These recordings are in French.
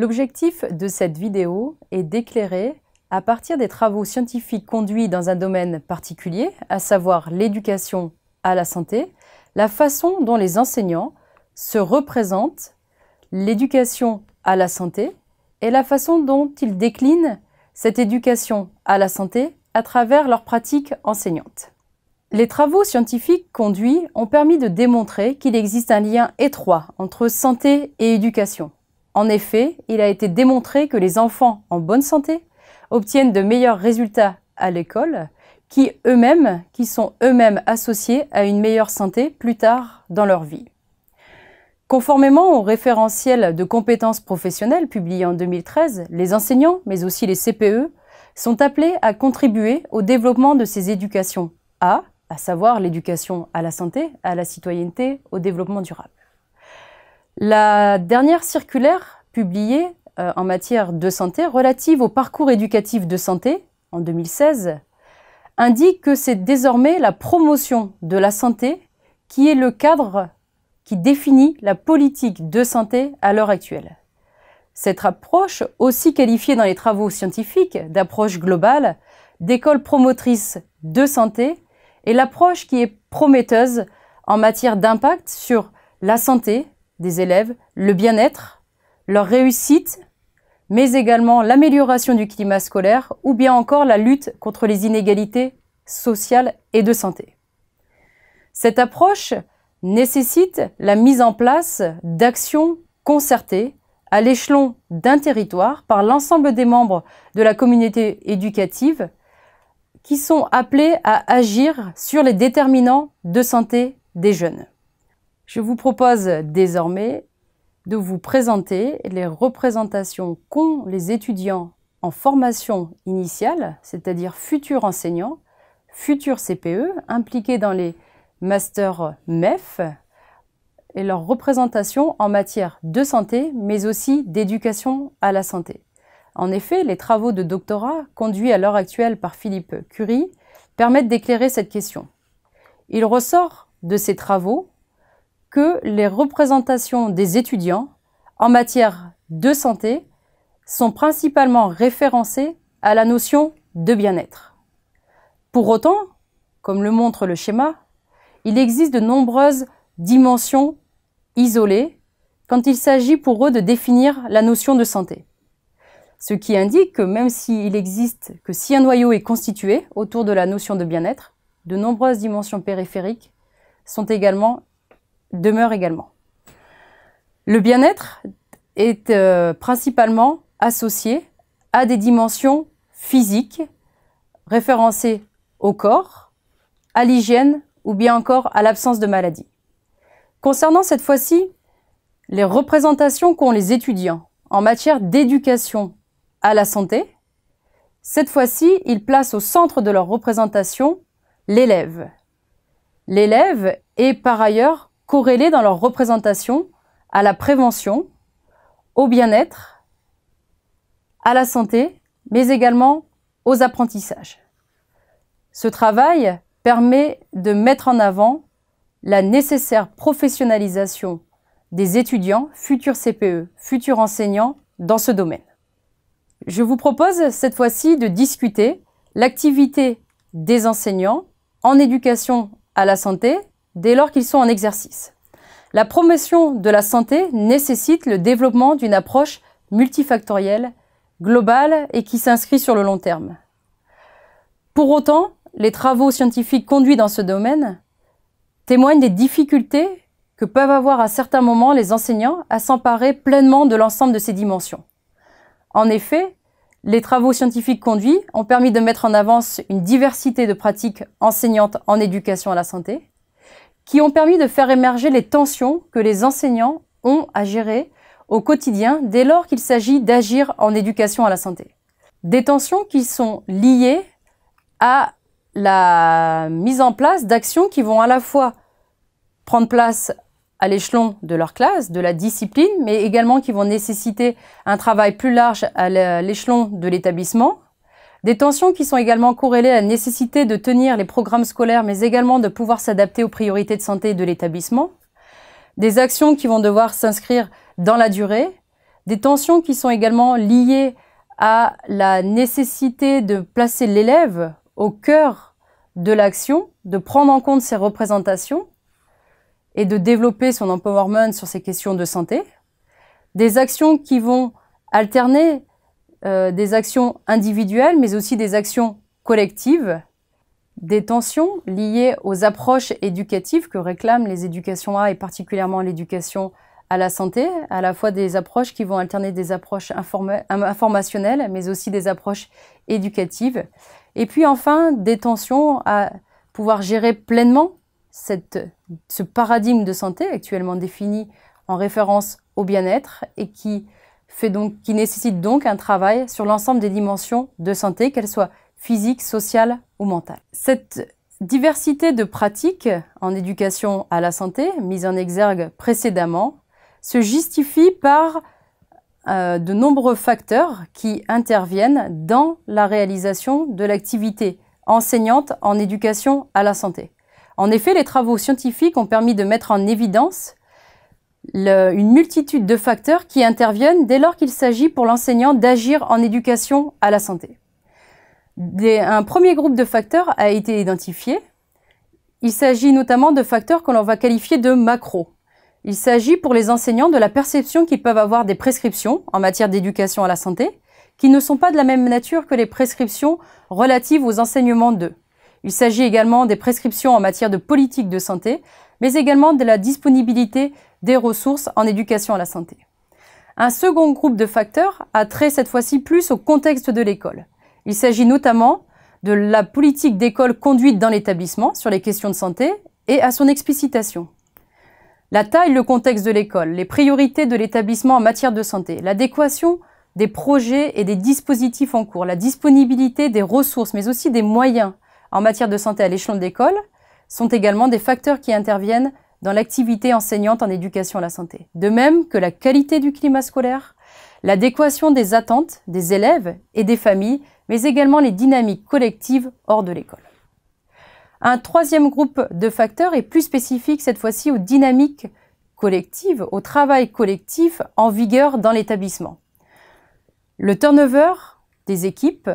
L'objectif de cette vidéo est d'éclairer, à partir des travaux scientifiques conduits dans un domaine particulier, à savoir l'éducation à la santé, la façon dont les enseignants se représentent l'éducation à la santé et la façon dont ils déclinent cette éducation à la santé à travers leurs pratiques enseignantes. Les travaux scientifiques conduits ont permis de démontrer qu'il existe un lien étroit entre santé et éducation. En effet, il a été démontré que les enfants en bonne santé obtiennent de meilleurs résultats à l'école, qui eux-mêmes, qui sont eux-mêmes associés à une meilleure santé plus tard dans leur vie. Conformément au référentiel de compétences professionnelles publié en 2013, les enseignants, mais aussi les CPE, sont appelés à contribuer au développement de ces éducations A, à savoir l'éducation à la santé, à la citoyenneté, au développement durable. La dernière circulaire publiée euh, en matière de santé relative au parcours éducatif de santé en 2016 indique que c'est désormais la promotion de la santé qui est le cadre qui définit la politique de santé à l'heure actuelle. Cette approche, aussi qualifiée dans les travaux scientifiques d'approche globale, d'école promotrice de santé, est l'approche qui est prometteuse en matière d'impact sur la santé, des élèves, le bien-être, leur réussite, mais également l'amélioration du climat scolaire ou bien encore la lutte contre les inégalités sociales et de santé. Cette approche nécessite la mise en place d'actions concertées à l'échelon d'un territoire par l'ensemble des membres de la communauté éducative qui sont appelés à agir sur les déterminants de santé des jeunes. Je vous propose désormais de vous présenter les représentations qu'ont les étudiants en formation initiale, c'est-à-dire futurs enseignants, futurs CPE, impliqués dans les masters MEF, et leurs représentations en matière de santé, mais aussi d'éducation à la santé. En effet, les travaux de doctorat conduits à l'heure actuelle par Philippe Curie permettent d'éclairer cette question. Il ressort de ces travaux que les représentations des étudiants en matière de santé sont principalement référencées à la notion de bien-être. Pour autant, comme le montre le schéma, il existe de nombreuses dimensions isolées quand il s'agit pour eux de définir la notion de santé. Ce qui indique que même s'il existe que si un noyau est constitué autour de la notion de bien-être, de nombreuses dimensions périphériques sont également demeure également. Le bien-être est euh, principalement associé à des dimensions physiques référencées au corps, à l'hygiène ou bien encore à l'absence de maladie. Concernant cette fois-ci les représentations qu'ont les étudiants en matière d'éducation à la santé, cette fois-ci, ils placent au centre de leur représentation l'élève. L'élève est par ailleurs corrélés dans leur représentation à la prévention, au bien-être, à la santé, mais également aux apprentissages. Ce travail permet de mettre en avant la nécessaire professionnalisation des étudiants, futurs CPE, futurs enseignants dans ce domaine. Je vous propose cette fois-ci de discuter l'activité des enseignants en éducation à la santé dès lors qu'ils sont en exercice. La promotion de la santé nécessite le développement d'une approche multifactorielle, globale et qui s'inscrit sur le long terme. Pour autant, les travaux scientifiques conduits dans ce domaine témoignent des difficultés que peuvent avoir à certains moments les enseignants à s'emparer pleinement de l'ensemble de ces dimensions. En effet, les travaux scientifiques conduits ont permis de mettre en avance une diversité de pratiques enseignantes en éducation à la santé, qui ont permis de faire émerger les tensions que les enseignants ont à gérer au quotidien dès lors qu'il s'agit d'agir en éducation à la santé. Des tensions qui sont liées à la mise en place d'actions qui vont à la fois prendre place à l'échelon de leur classe, de la discipline, mais également qui vont nécessiter un travail plus large à l'échelon de l'établissement, des tensions qui sont également corrélées à la nécessité de tenir les programmes scolaires, mais également de pouvoir s'adapter aux priorités de santé de l'établissement. Des actions qui vont devoir s'inscrire dans la durée. Des tensions qui sont également liées à la nécessité de placer l'élève au cœur de l'action, de prendre en compte ses représentations et de développer son empowerment sur ces questions de santé. Des actions qui vont alterner euh, des actions individuelles, mais aussi des actions collectives, des tensions liées aux approches éducatives que réclament les éducations A et particulièrement l'éducation à la santé, à la fois des approches qui vont alterner des approches informationnelles, mais aussi des approches éducatives. Et puis enfin, des tensions à pouvoir gérer pleinement ce paradigme de santé actuellement défini en référence au bien-être et qui fait donc, qui nécessite donc un travail sur l'ensemble des dimensions de santé, qu'elles soient physiques, sociales ou mentales. Cette diversité de pratiques en éducation à la santé, mise en exergue précédemment, se justifie par euh, de nombreux facteurs qui interviennent dans la réalisation de l'activité enseignante en éducation à la santé. En effet, les travaux scientifiques ont permis de mettre en évidence une multitude de facteurs qui interviennent dès lors qu'il s'agit pour l'enseignant d'agir en éducation à la santé. un premier groupe de facteurs a été identifié. Il s'agit notamment de facteurs que l'on va qualifier de macro. Il s'agit pour les enseignants de la perception qu'ils peuvent avoir des prescriptions en matière d'éducation à la santé, qui ne sont pas de la même nature que les prescriptions relatives aux enseignements d'eux. Il s'agit également des prescriptions en matière de politique de santé, mais également de la disponibilité des ressources en éducation à la santé. Un second groupe de facteurs a trait cette fois-ci plus au contexte de l'école. Il s'agit notamment de la politique d'école conduite dans l'établissement sur les questions de santé et à son explicitation. La taille, le contexte de l'école, les priorités de l'établissement en matière de santé, l'adéquation des projets et des dispositifs en cours, la disponibilité des ressources, mais aussi des moyens, en matière de santé à l'échelon de l'école sont également des facteurs qui interviennent dans l'activité enseignante en éducation à la santé. De même que la qualité du climat scolaire, l'adéquation des attentes des élèves et des familles, mais également les dynamiques collectives hors de l'école. Un troisième groupe de facteurs est plus spécifique cette fois-ci aux dynamiques collectives, au travail collectif en vigueur dans l'établissement. Le turnover des équipes,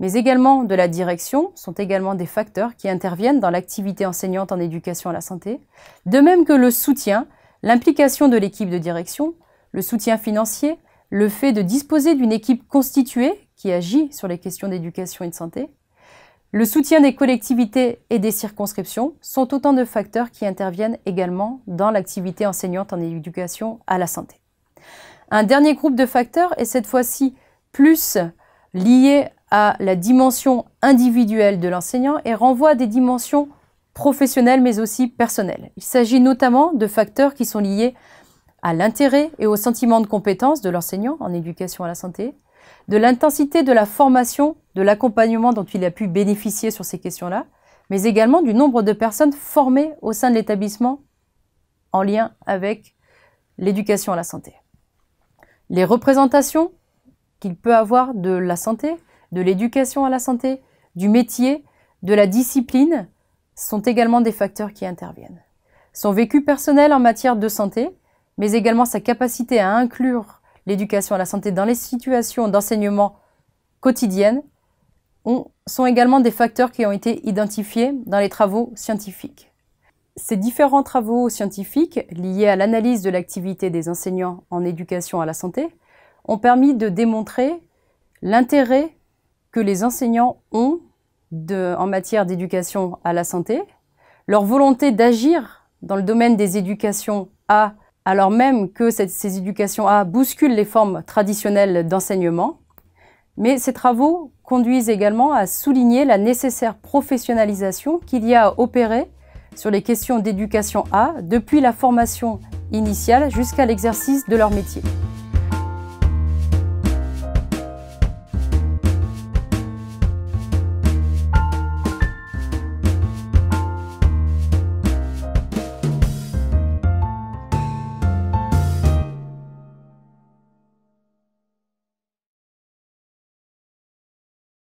mais également de la direction, sont également des facteurs qui interviennent dans l'activité enseignante en éducation à la santé, de même que le soutien, l'implication de l'équipe de direction, le soutien financier, le fait de disposer d'une équipe constituée qui agit sur les questions d'éducation et de santé, le soutien des collectivités et des circonscriptions sont autant de facteurs qui interviennent également dans l'activité enseignante en éducation à la santé. Un dernier groupe de facteurs est cette fois-ci plus lié à la dimension individuelle de l'enseignant et renvoie à des dimensions professionnelles mais aussi personnelles. Il s'agit notamment de facteurs qui sont liés à l'intérêt et au sentiment de compétence de l'enseignant en éducation à la santé, de l'intensité de la formation, de l'accompagnement dont il a pu bénéficier sur ces questions-là, mais également du nombre de personnes formées au sein de l'établissement en lien avec l'éducation à la santé. Les représentations qu'il peut avoir de la santé, de l'éducation à la santé, du métier, de la discipline, sont également des facteurs qui interviennent. Son vécu personnel en matière de santé, mais également sa capacité à inclure l'éducation à la santé dans les situations d'enseignement quotidiennes, sont également des facteurs qui ont été identifiés dans les travaux scientifiques. Ces différents travaux scientifiques liés à l'analyse de l'activité des enseignants en éducation à la santé ont permis de démontrer l'intérêt que les enseignants ont en matière d'éducation à la santé, leur volonté d'agir dans le domaine des éducations A, alors même que ces éducations A bousculent les formes traditionnelles d'enseignement, mais ces travaux conduisent également à souligner la nécessaire professionnalisation qu'il y a à opérer sur les questions d'éducation A depuis la formation initiale jusqu'à l'exercice de leur métier.